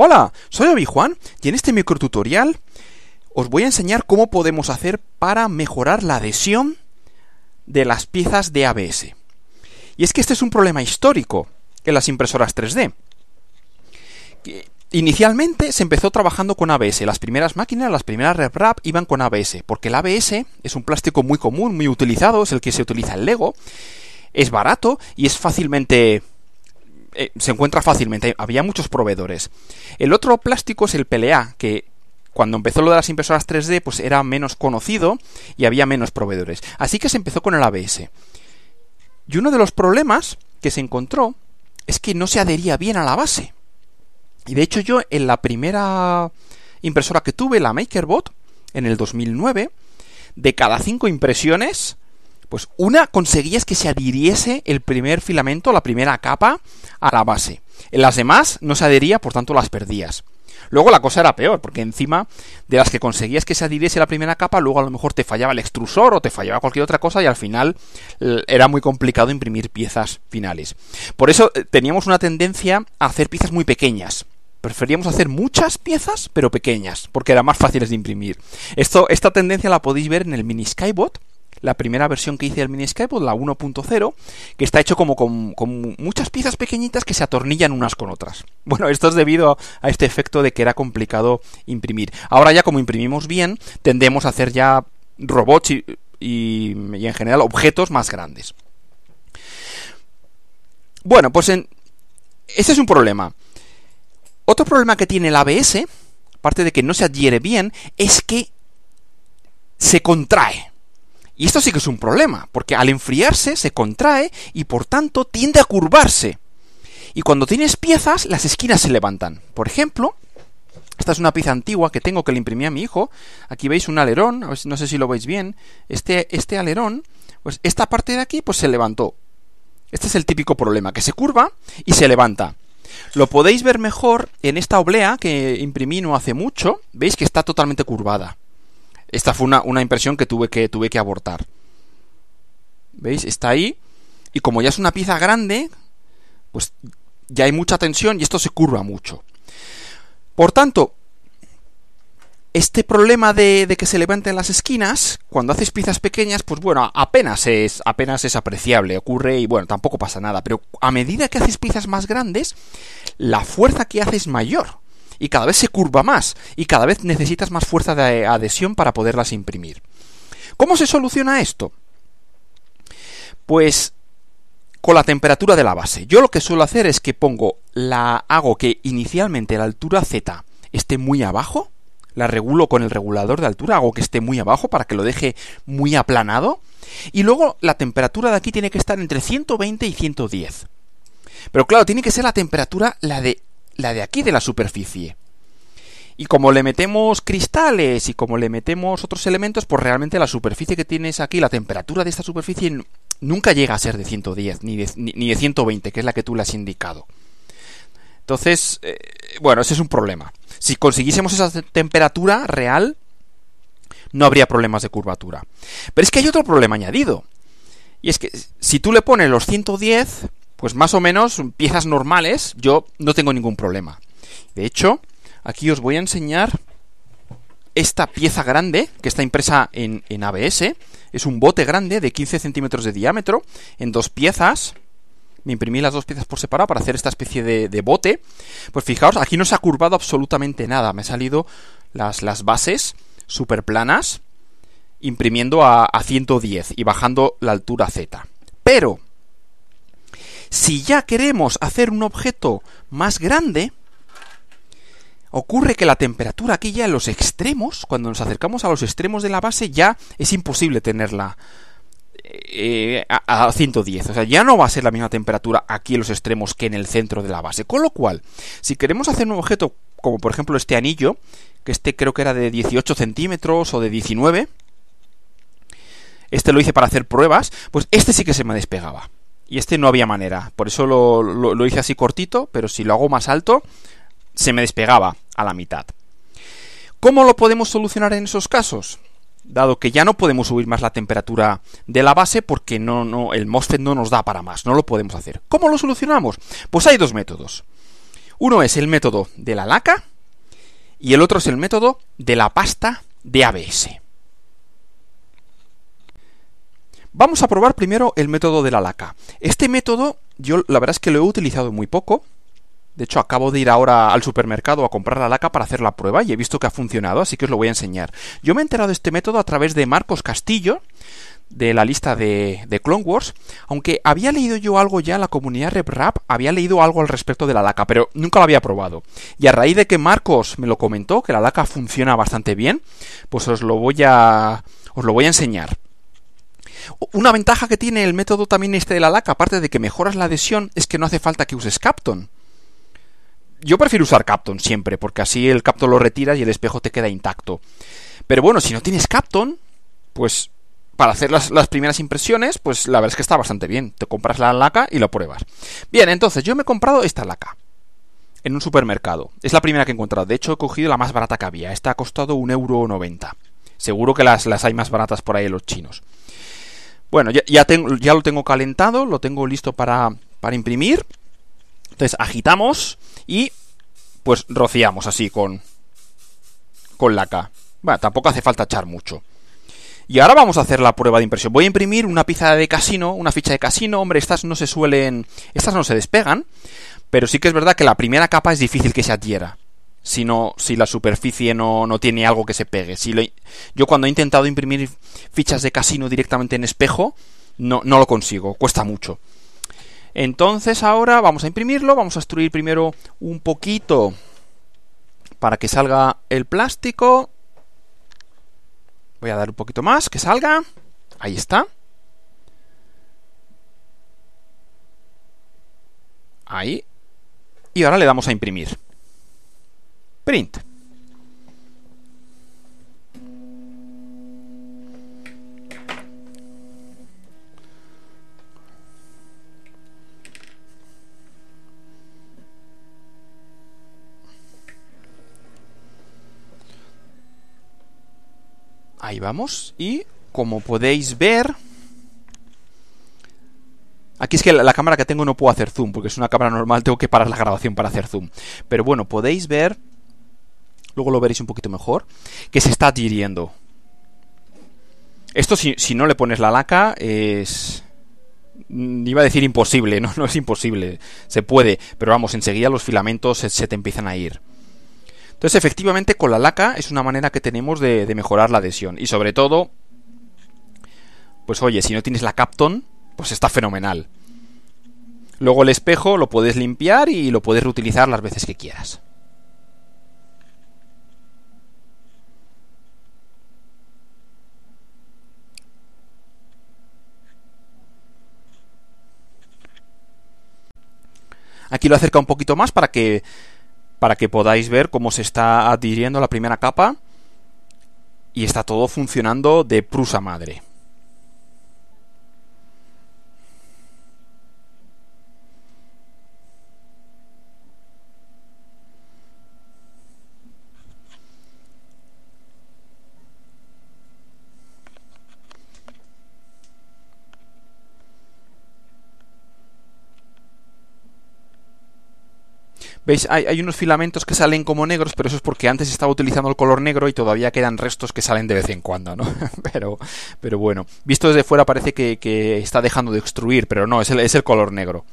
Hola, soy Obi-Juan y en este microtutorial os voy a enseñar cómo podemos hacer para mejorar la adhesión de las piezas de ABS. Y es que este es un problema histórico en las impresoras 3D. Inicialmente se empezó trabajando con ABS. Las primeras máquinas, las primeras RepRap iban con ABS, porque el ABS es un plástico muy común, muy utilizado, es el que se utiliza en Lego, es barato y es fácilmente eh, se encuentra fácilmente. Había muchos proveedores. El otro plástico es el PLA, que cuando empezó lo de las impresoras 3D, pues era menos conocido y había menos proveedores. Así que se empezó con el ABS. Y uno de los problemas que se encontró es que no se adhería bien a la base. Y de hecho yo en la primera impresora que tuve, la MakerBot, en el 2009, de cada cinco impresiones, pues una conseguías que se adhiriese el primer filamento, la primera capa, a la base. En las demás no se adhería, por tanto las perdías. Luego la cosa era peor, porque encima de las que conseguías que se adhiriese la primera capa, luego a lo mejor te fallaba el extrusor o te fallaba cualquier otra cosa y al final eh, era muy complicado imprimir piezas finales. Por eso eh, teníamos una tendencia a hacer piezas muy pequeñas. Preferíamos hacer muchas piezas, pero pequeñas, porque eran más fáciles de imprimir. Esto, esta tendencia la podéis ver en el mini Skybot, la primera versión que hice del mini skateboard, pues la 1.0, que está hecho como con, muchas piezas pequeñitas que se atornillan unas con otras. Bueno, esto es debido a este efecto de que era complicado imprimir. Ahora ya como imprimimos bien, tendemos a hacer ya robots y, en general objetos más grandes. Bueno, pues este es un problema. Otro problema que tiene el ABS, aparte de que no se adhiere bien, es que se contrae y esto sí que es un problema, porque al enfriarse se contrae y por tanto tiende a curvarse. Y cuando tienes piezas, las esquinas se levantan. Por ejemplo, esta es una pieza antigua que tengo que le imprimí a mi hijo. Aquí veis un alerón, no sé si lo veis bien. Este, este, alerón, pues esta parte de aquí pues se levantó. Este es el típico problema, que se curva y se levanta. Lo podéis ver mejor en esta oblea que imprimí no hace mucho. Veis que está totalmente curvada. Esta fue una, impresión que tuve, que tuve que abortar. ¿Veis? Está ahí. Y como ya es una pieza grande, pues ya hay mucha tensión y esto se curva mucho. Por tanto, este problema de, que se levanten las esquinas, cuando haces piezas pequeñas, pues bueno, apenas es, apenas es apreciable, ocurre y bueno, tampoco pasa nada. Pero a medida que haces piezas más grandes, la fuerza que hace es mayor y cada vez se curva más y cada vez necesitas más fuerza de adhesión para poderlas imprimir. ¿Cómo se soluciona esto? Pues con la temperatura de la base. Yo lo que suelo hacer es que pongo la hago que inicialmente la altura Z esté muy abajo, la regulo con el regulador de altura, hago que esté muy abajo para que lo deje muy aplanado y luego la temperatura de aquí tiene que estar entre 120 y 110. Pero claro, tiene que ser la temperatura la de la de aquí de la superficie. Y como le metemos cristales y como le metemos otros elementos, pues realmente la superficie que tienes aquí, la temperatura de esta superficie nunca llega a ser de 110 ni de, ni de 120, que es la que tú le has indicado. Entonces, eh, bueno, ese es un problema. Si consiguiésemos esa temperatura real, no habría problemas de curvatura. Pero es que hay otro problema añadido. Y es que si tú le pones los 110, pues más o menos piezas normales, yo no tengo ningún problema. De hecho, aquí os voy a enseñar esta pieza grande que está impresa en, ABS. Es un bote grande de 15 centímetros de diámetro en dos piezas. Me imprimí las dos piezas por separado para hacer esta especie de, bote. Pues fijaos, aquí no se ha curvado absolutamente nada. Me han salido las, las bases super planas imprimiendo a, a 110 y bajando la altura Z. Pero si ya queremos hacer un objeto más grande, ocurre que la temperatura aquí ya en los extremos, cuando nos acercamos a los extremos de la base, ya es imposible tenerla eh, a 110. O sea, ya no va a ser la misma temperatura aquí en los extremos que en el centro de la base. Con lo cual, si queremos hacer un objeto como por ejemplo este anillo, que este creo que era de 18 centímetros o de 19, este lo hice para hacer pruebas, pues este sí que se me despegaba. Y este no había manera. Por eso lo, hice así cortito, pero si lo hago más alto, se me despegaba a la mitad. ¿Cómo lo podemos solucionar en esos casos? Dado que ya no podemos subir más la temperatura de la base porque no, no, el MOSFET no nos da para más, no lo podemos hacer. ¿Cómo lo solucionamos? Pues hay dos métodos. Uno es el método de la laca y el otro es el método de la pasta de ABS. Vamos a probar primero el método de la laca. Este método, yo la verdad es que lo he utilizado muy poco. De hecho, acabo de ir ahora al supermercado a comprar la laca para hacer la prueba y he visto que ha funcionado, así que os lo voy a enseñar. Yo me he enterado de este método a través de Marcos Castillo, de la lista de, Clone Wars, aunque había leído yo algo ya en la comunidad RepRap, había leído algo al respecto de la laca, pero nunca lo había probado. Y a raíz de que Marcos me lo comentó, que la laca funciona bastante bien, pues os lo voy a, os lo voy a enseñar. Una ventaja que tiene el método también este de la laca, aparte de que mejoras la adhesión, es que no hace falta que uses Capton. Yo prefiero usar Capton siempre, porque así el Capton lo retiras y el espejo te queda intacto. Pero bueno, si no tienes Capton, pues para hacer las, primeras impresiones, pues la verdad es que está bastante bien. Te compras la laca y la pruebas. Bien, entonces yo me he comprado esta laca en un supermercado. Es la primera que he encontrado. De hecho, he cogido la más barata que había. Esta ha costado 1,90€. Seguro que las, las hay más baratas por ahí los chinos. Bueno, ya, lo tengo calentado, lo tengo listo para, imprimir. Entonces agitamos y pues rociamos así con, con laca. Bueno, tampoco hace falta echar mucho. Y ahora vamos a hacer la prueba de impresión. Voy a imprimir una pieza de casino, una ficha de casino. Hombre, estas no se suelen. Estas no se despegan. Pero sí que es verdad que la primera capa es difícil que se adhiera si, la superficie no, no tiene algo que se pegue. Si yo cuando he intentado imprimir fichas de casino directamente en espejo, no, no lo consigo, cuesta mucho. Entonces ahora vamos a imprimirlo, vamos a destruir primero un poquito para que salga el plástico. Voy a dar un poquito más, que salga. Ahí está. Ahí. Y ahora le damos a imprimir. Print. Ahí vamos. Y como podéis ver... Aquí es que la, cámara que tengo no puedo hacer zoom, porque es una cámara normal, tengo que parar la grabación para hacer zoom. Pero bueno, podéis ver luego lo veréis un poquito mejor, que se está adhiriendo. Esto si, si no le pones la laca es... Mm, iba a decir imposible, no, no es imposible, se puede, pero vamos, enseguida los filamentos se, te empiezan a ir. Entonces, efectivamente, con la laca es una manera que tenemos de, de, mejorar la adhesión. Y sobre todo, pues oye, si no tienes la Capton, pues está fenomenal. Luego el espejo lo puedes limpiar y lo puedes reutilizar las veces que quieras. Aquí lo acerca un poquito más para que, para que podáis ver cómo se está adhiriendo la primera capa y está todo funcionando de prusa madre. ¿Veis? Hay, unos filamentos que salen como negros, pero eso es porque antes estaba utilizando el color negro y todavía quedan restos que salen de vez en cuando, ¿no? pero, pero bueno, visto desde fuera parece que, está dejando de extruir, pero no, es es el color negro.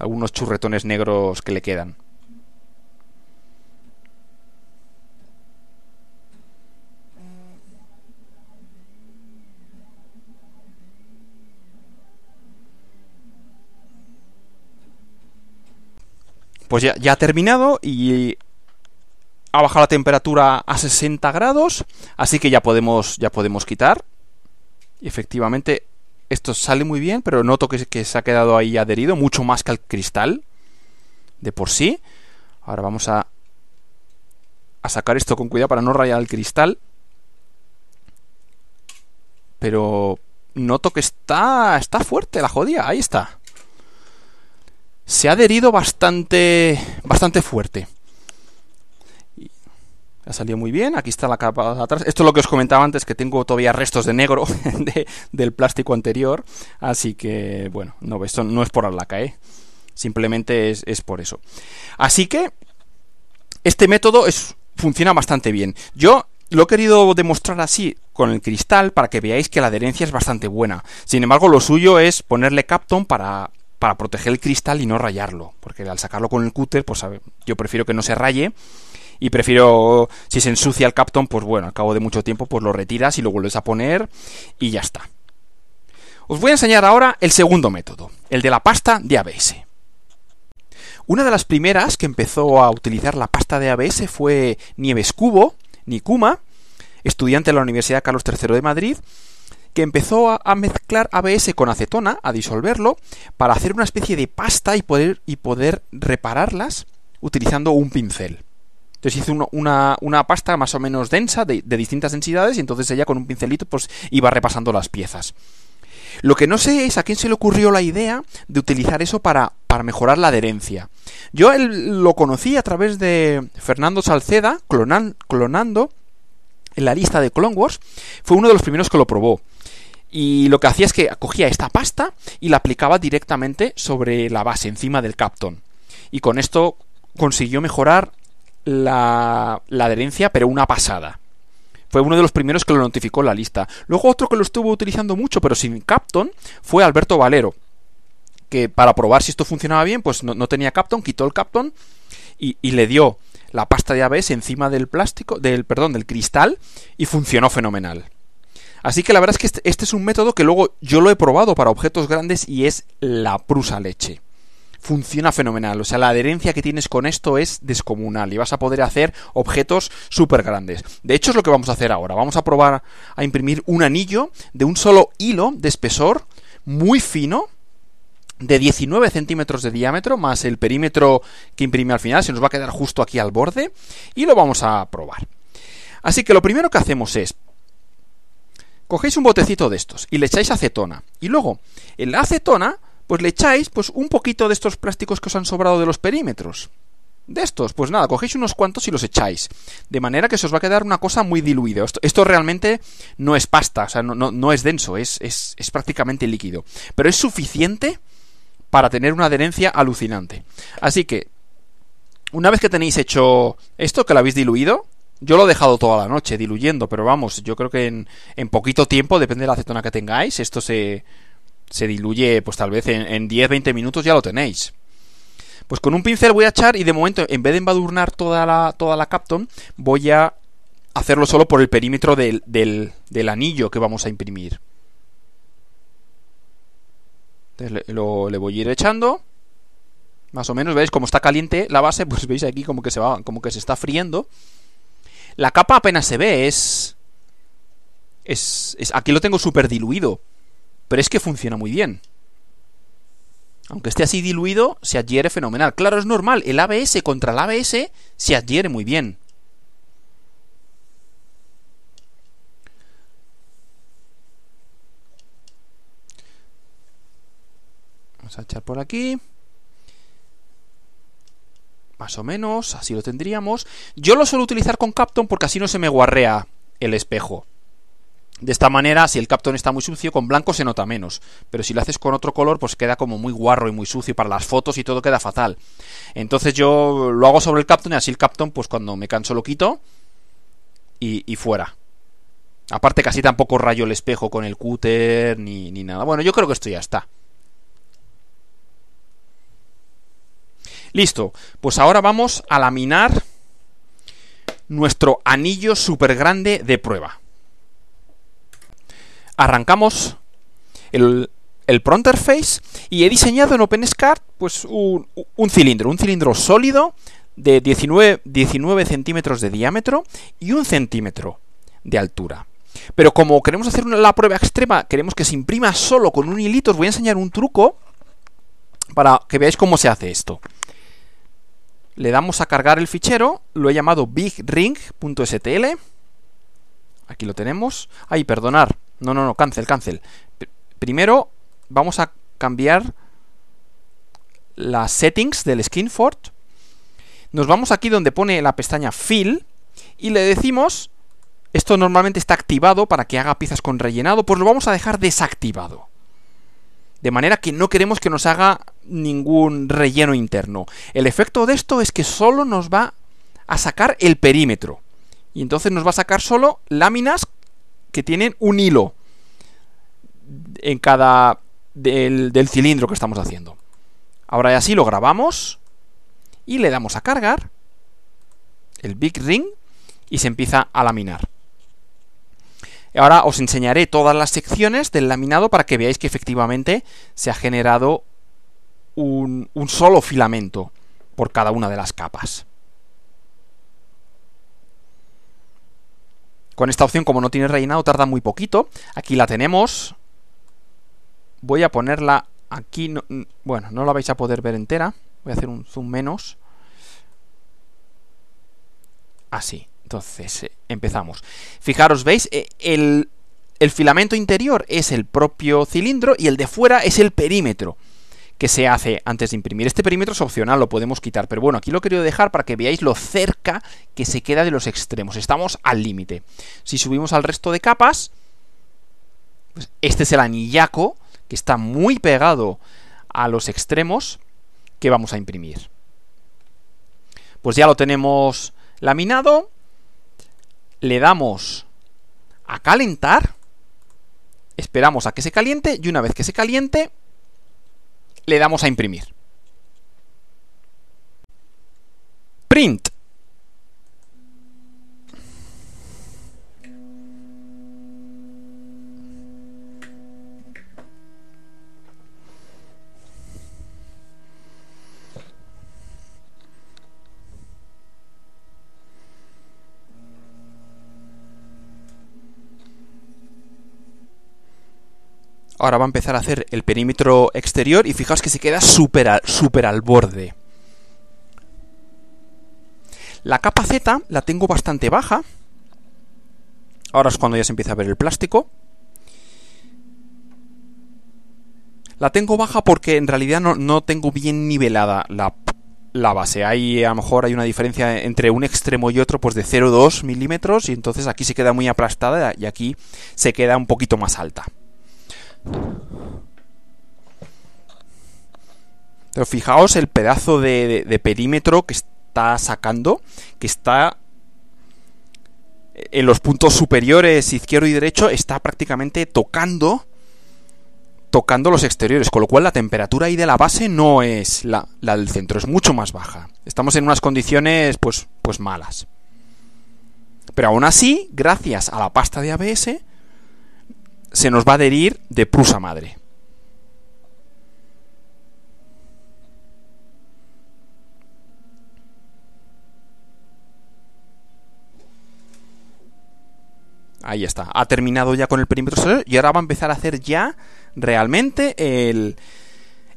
Algunos churretones negros que le quedan. pues ya, ha terminado y ha bajado la temperatura a 60 grados, así que ya podemos, ya podemos quitar. Y efectivamente, esto sale muy bien, pero noto que, se ha quedado ahí adherido, mucho más que al cristal de por sí. Ahora vamos a, a sacar esto con cuidado para no rayar el cristal. Pero noto que está, está fuerte la jodida, ahí está se ha adherido bastante, bastante fuerte. Ha salido muy bien. Aquí está la capa de atrás. Esto es lo que os comentaba antes, que tengo todavía restos de negro del plástico anterior. Así que, bueno, no, esto no es por la cae ¿eh? Simplemente es, por eso. Así que, este método es, funciona bastante bien. Yo lo he querido demostrar así con el cristal para que veáis que la adherencia es bastante buena. Sin embargo, lo suyo es ponerle Capton para para proteger el cristal y no rayarlo, porque al sacarlo con el cúter, pues yo prefiero que no se raye y prefiero si se ensucia el Capton, pues bueno, al cabo de mucho tiempo pues lo retiras y lo vuelves a poner y ya está. Os voy a enseñar ahora el segundo método, el de la pasta de ABS. Una de las primeras que empezó a utilizar la pasta de ABS fue Nieves Cubo, Nikuma, estudiante de la Universidad Carlos III de Madrid, que empezó a, mezclar ABS con acetona, a disolverlo, para hacer una especie de pasta y poder, y poder repararlas utilizando un pincel. Entonces hizo una, pasta más o menos densa, de, distintas densidades, y entonces ella con un pincelito pues iba repasando las piezas. Lo que no sé es a quién se le ocurrió la idea de utilizar eso para, para mejorar la adherencia. Yo lo conocí a través de Fernando Salceda, clonando en la lista de Clone Wars, fue uno de los primeros que lo probó y lo que hacía es que cogía esta pasta y la aplicaba directamente sobre la base, encima del Capton. Y con esto consiguió mejorar la, adherencia, pero una pasada. Fue uno de los primeros que lo notificó en la lista. Luego otro que lo estuvo utilizando mucho, pero sin Capton, fue Alberto Valero. Que para probar si esto funcionaba bien, pues no, tenía Capton, quitó el Capton y, le dio la pasta de aves encima del plástico, del perdón, del cristal y funcionó fenomenal. Así que la verdad es que este, este, es un método que luego yo lo he probado para objetos grandes y es la prusa leche funciona fenomenal. O sea, la adherencia que tienes con esto es descomunal y vas a poder hacer objetos súper grandes. De hecho, es lo que vamos a hacer ahora. Vamos a probar a imprimir un anillo de un solo hilo de espesor muy fino de 19 centímetros de diámetro más el perímetro que imprime al final se nos va a quedar justo aquí al borde y lo vamos a probar así que lo primero que hacemos es cogéis un botecito de estos y le echáis acetona. Y luego, en la acetona, pues le echáis pues un poquito de estos plásticos que os han sobrado de los perímetros. De estos, pues nada, cogéis unos cuantos y los echáis. De manera que se os va a quedar una cosa muy diluida. Esto, realmente no es pasta, o sea, no, es denso, es, es, es prácticamente líquido. Pero es suficiente para tener una adherencia alucinante. Así que, una vez que tenéis hecho esto, que lo habéis diluido, yo lo he dejado toda la noche diluyendo, pero vamos, yo creo que en, poquito tiempo, depende de la acetona que tengáis, esto se, se diluye pues tal vez en, 10-20 minutos ya lo tenéis. Pues con un pincel voy a echar y de momento en vez de embadurnar toda la, toda la Capton, voy a hacerlo solo por el perímetro del, del, del anillo que vamos a imprimir. Entonces lo, le voy a ir echando. Más o menos, veis como está caliente la base, pues veis aquí como que se va, como que se está friendo. La capa apenas se ve, es... Es, aquí lo tengo súper diluido, pero es que funciona muy bien. Aunque esté así diluido, se adhiere fenomenal. Claro, es normal, el ABS contra el ABS se adhiere muy bien. Vamos a echar por aquí. Más o menos, así lo tendríamos. Yo lo suelo utilizar con Capton porque así no se me guarrea el espejo. De esta manera, si el Capton está muy sucio, con blanco se nota menos. Pero si lo haces con otro color, pues queda como muy guarro y muy sucio para las fotos y todo queda fatal. Entonces yo lo hago sobre el Capton y así el Capton, pues cuando me canso lo quito y, fuera. Aparte casi tampoco rayo el espejo con el cúter ni, ni nada. Bueno, yo creo que esto ya está. Listo, pues ahora vamos a laminar nuestro anillo súper grande de prueba. Arrancamos el, el face y he diseñado en OpenSCAD pues, un, cilindro, un cilindro sólido de 19, 19 centímetros de diámetro y un centímetro de altura. Pero como queremos hacer la prueba extrema, queremos que se imprima solo con un hilito, os voy a enseñar un truco para que veáis cómo se hace esto. Le damos a cargar el fichero, lo he llamado bigring.stl. Aquí lo tenemos. Ay, perdonar. No, no, no, cancel, cancel. primero vamos a cambiar las settings del Skinfort. Nos vamos aquí donde pone la pestaña Fill y le decimos, esto normalmente está activado para que haga piezas con rellenado, pues lo vamos a dejar desactivado. De manera que no queremos que nos haga ningún relleno interno. El efecto de esto es que solo nos va a sacar el perímetro. Y entonces nos va a sacar solo láminas que tienen un hilo en cada del, cilindro que estamos haciendo. Ahora ya sí lo grabamos y le damos a cargar el Big Ring y se empieza a laminar. Ahora os enseñaré todas las secciones del laminado para que veáis que efectivamente se ha generado un, solo filamento por cada una de las capas. Con esta opción, como no tiene rellenado, tarda muy poquito. Aquí la tenemos. Voy a ponerla aquí. bueno, no la vais a poder ver entera. Voy a hacer un zoom menos. Así. Entonces, eh, empezamos. Fijaros, ¿veis? Eh, el filamento interior es el propio cilindro y el de fuera es el perímetro que se hace antes de imprimir. Este perímetro es opcional, lo podemos quitar, pero bueno, aquí lo quería dejar para que veáis lo cerca que se queda de los extremos. Estamos al límite. Si subimos al resto de capas, pues este es el anillaco que está muy pegado a los extremos que vamos a imprimir. Pues ya lo tenemos laminado. Le damos a calentar. Esperamos a que se caliente y una vez que se caliente le damos a imprimir. Print. Ahora va a empezar a hacer el perímetro exterior y fijaos que se queda súper super al borde. La capa Z la tengo bastante baja. Ahora es cuando ya se empieza a ver el plástico. La tengo baja porque en realidad no, no tengo bien nivelada la, base. Hay, a lo mejor hay una diferencia entre un extremo y otro pues de 0,2 milímetros y entonces aquí se queda muy aplastada y aquí se queda un poquito más alta. Pero fijaos el pedazo de, perímetro que está sacando, que está en los puntos superiores izquierdo y derecho, está prácticamente tocando tocando los exteriores, con lo cual la temperatura ahí de la base no es la, la, del centro, es mucho más baja. Estamos en unas condiciones pues, pues malas. Pero aún así, gracias a la pasta de ABS, se nos va a adherir de Prusa Madre. Ahí está, ha terminado ya con el perímetro y ahora va a empezar a hacer ya realmente el,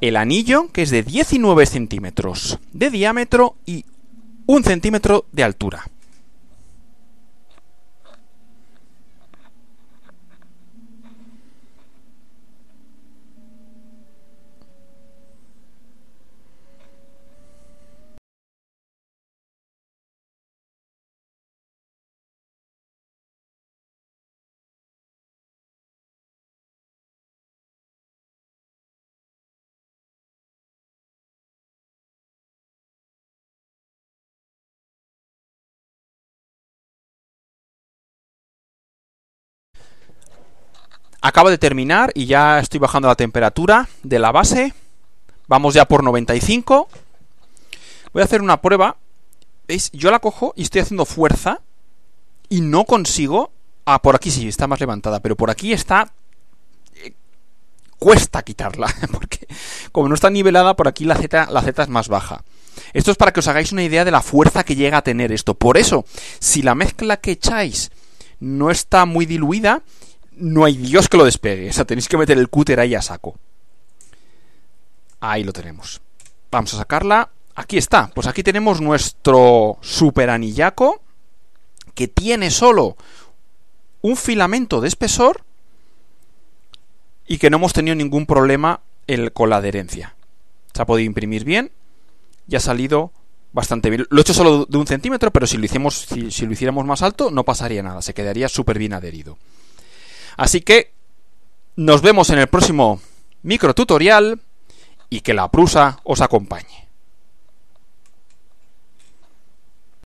el anillo que es de 19 centímetros de diámetro y 1 centímetro de altura. Acabo de terminar y ya estoy bajando la temperatura de la base. Vamos ya por 95. Voy a hacer una prueba. ¿Veis? Yo la cojo y estoy haciendo fuerza y no consigo... Ah, por aquí sí, está más levantada, pero por aquí está... Eh, cuesta quitarla, porque como no está nivelada, por aquí la la Z es más baja. Esto es para que os hagáis una idea de la fuerza que llega a tener esto. Por eso, si la mezcla que echáis no está muy diluida, no hay Dios que lo despegue. O sea, tenéis que meter el cúter ahí a saco. Ahí lo tenemos. Vamos a sacarla. Aquí está. Pues aquí tenemos nuestro super anillaco que tiene solo un filamento de espesor y que no hemos tenido ningún problema con la adherencia. Se ha podido imprimir bien y ha salido bastante bien. Lo he hecho solo de un centímetro, pero si lo, si lo hiciéramos más alto no pasaría nada, se quedaría súper bien adherido. Así que nos vemos en el próximo micro tutorial y que la prusa os acompañe.